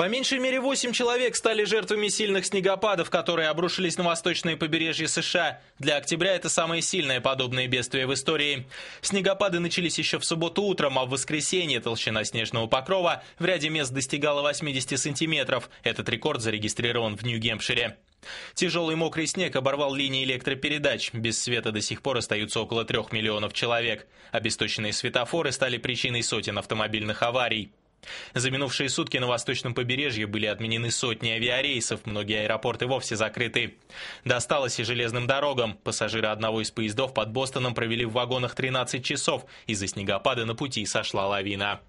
По меньшей мере 8 человек стали жертвами сильных снегопадов, которые обрушились на восточные побережья США. Для октября это самое сильное подобное бедствие в истории. Снегопады начались еще в субботу утром, а в воскресенье толщина снежного покрова в ряде мест достигала 80 сантиметров. Этот рекорд зарегистрирован в Нью-Гемпшире. Тяжелый мокрый снег оборвал линии электропередач. Без света до сих пор остаются около трех миллионов человек. Обесточенные светофоры стали причиной сотен автомобильных аварий. За минувшие сутки на восточном побережье были отменены сотни авиарейсов, многие аэропорты вовсе закрыты. Досталось и железным дорогам. Пассажиры одного из поездов под Бостоном провели в вагонах 13 часов. Из-за снегопада на пути сошла лавина.